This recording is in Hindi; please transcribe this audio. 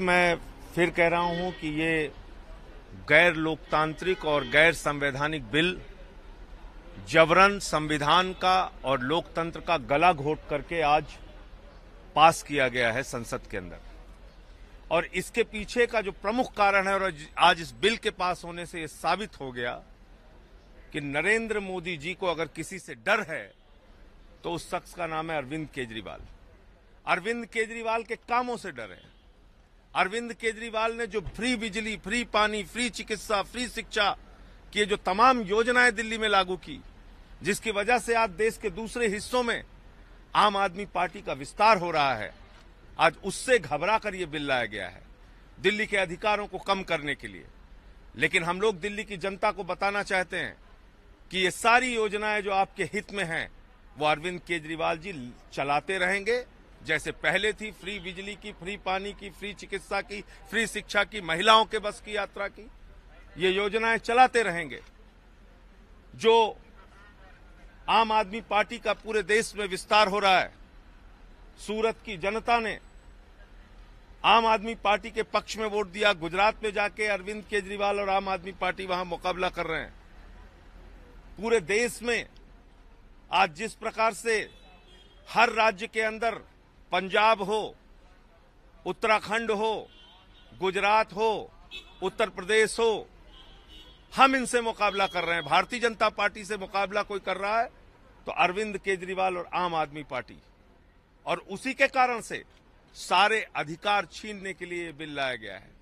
मैं फिर कह रहा हूं कि ये गैर लोकतांत्रिक और गैर संवैधानिक बिल जबरन संविधान का और लोकतंत्र का गला घोट करके आज पास किया गया है संसद के अंदर और इसके पीछे का जो प्रमुख कारण है और आज इस बिल के पास होने से यह साबित हो गया कि नरेंद्र मोदी जी को अगर किसी से डर है तो उस शख्स का नाम है अरविंद केजरीवाल अरविंद केजरीवाल के कामों से डर है अरविंद केजरीवाल ने जो फ्री बिजली फ्री पानी फ्री चिकित्सा फ्री शिक्षा की जो तमाम योजनाएं दिल्ली में लागू की जिसकी वजह से आज देश के दूसरे हिस्सों में आम आदमी पार्टी का विस्तार हो रहा है आज उससे घबरा कर ये बिल लाया गया है दिल्ली के अधिकारों को कम करने के लिए लेकिन हम लोग दिल्ली की जनता को बताना चाहते हैं कि ये सारी योजनाएं जो आपके हित में हैं वो अरविंद केजरीवाल जी चलाते रहेंगे जैसे पहले थी फ्री बिजली की फ्री पानी की फ्री चिकित्सा की फ्री शिक्षा की महिलाओं के बस की यात्रा की ये योजनाएं चलाते रहेंगे जो आम आदमी पार्टी का पूरे देश में विस्तार हो रहा है सूरत की जनता ने आम आदमी पार्टी के पक्ष में वोट दिया गुजरात में जाके अरविंद केजरीवाल और आम आदमी पार्टी वहां मुकाबला कर रहे हैं पूरे देश में आज जिस प्रकार से हर राज्य के अंदर पंजाब हो उत्तराखंड हो गुजरात हो उत्तर प्रदेश हो हम इनसे मुकाबला कर रहे हैं भारतीय जनता पार्टी से मुकाबला कोई कर रहा है तो अरविंद केजरीवाल और आम आदमी पार्टी और उसी के कारण से सारे अधिकार छीनने के लिए बिल लाया गया है